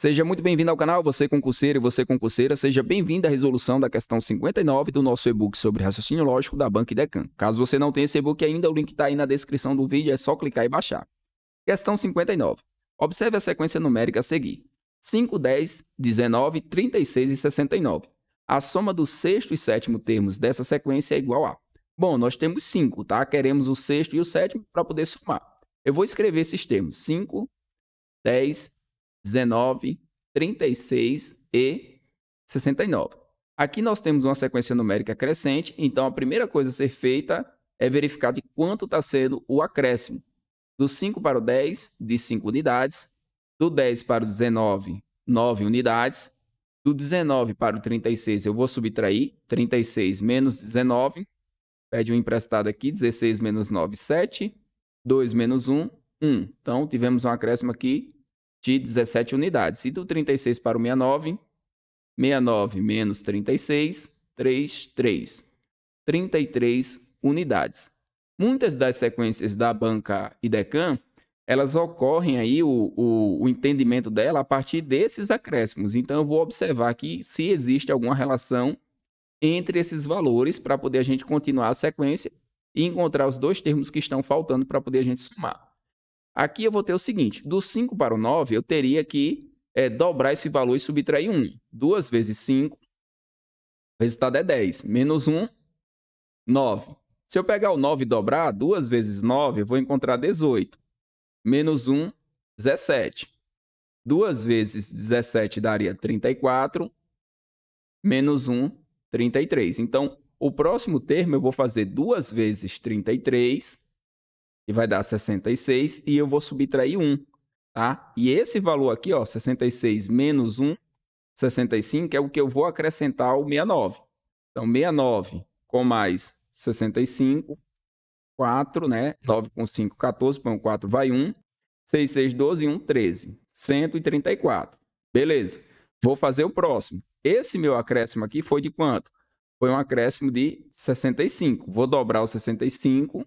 Seja muito bem-vindo ao canal, você concurseiro e você concurseira, seja bem-vindo à resolução da questão 59 do nosso e-book sobre raciocínio lógico da Banca Decan. Caso você não tenha esse e-book ainda, o link está aí na descrição do vídeo, é só clicar e baixar. Questão 59. Observe a sequência numérica a seguir. 5, 10, 19, 36 e 69. A soma do sexto e sétimo termos dessa sequência é igual a... Bom, nós temos 5, tá? Queremos o sexto e o sétimo para poder somar. Eu vou escrever esses termos. 5, 10, 19, 36 e 69. Aqui nós temos uma sequência numérica crescente, então a primeira coisa a ser feita é verificar de quanto está sendo o acréscimo. Do 5 para o 10, de 5 unidades. Do 10 para o 19, 9 unidades. Do 19 para o 36, eu vou subtrair 36 menos 19. Pede um emprestado aqui, 16 menos 9, 7. 2 menos 1, 1. Então, tivemos um acréscimo aqui de 17 unidades. E do 36 para o 69, 69 menos 36, 3, 3. 33 unidades. Muitas das sequências da banca IDECAM, elas ocorrem aí, o, o, o entendimento dela, a partir desses acréscimos. Então, eu vou observar aqui se existe alguma relação entre esses valores para poder a gente continuar a sequência e encontrar os dois termos que estão faltando para poder a gente somar. Aqui eu vou ter o seguinte: do 5 para o 9, eu teria que é, dobrar esse valor e subtrair 1. 2 vezes 5, o resultado é 10. Menos 1, 9. Se eu pegar o 9 e dobrar, 2 vezes 9, eu vou encontrar 18. Menos 1, 17. 2 vezes 17 daria 34. Menos 1, 33. Então, o próximo termo eu vou fazer 2 vezes 33 e vai dar 66, e eu vou subtrair 1, tá? E esse valor aqui, ó, 66 menos 1, 65, é o que eu vou acrescentar ao 69. Então, 69 com mais 65, 4, né? 9 com 5, 14, põe 4, vai 1. 6, 6, 12, 1, 13. 134. Beleza. Vou fazer o próximo. Esse meu acréscimo aqui foi de quanto? Foi um acréscimo de 65. Vou dobrar o 65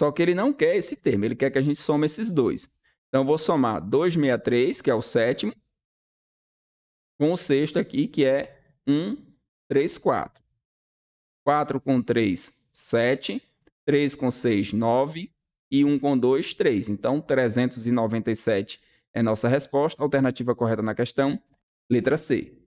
Só que ele não quer esse termo, ele quer que a gente some esses dois. Então, eu vou somar 263, que é o sétimo, com o sexto aqui, que é 134. 4 com 3, 7. 3 com 6, 9. E 1 com 2, 3. Então, 397 é nossa resposta. Alternativa correta na questão, letra C.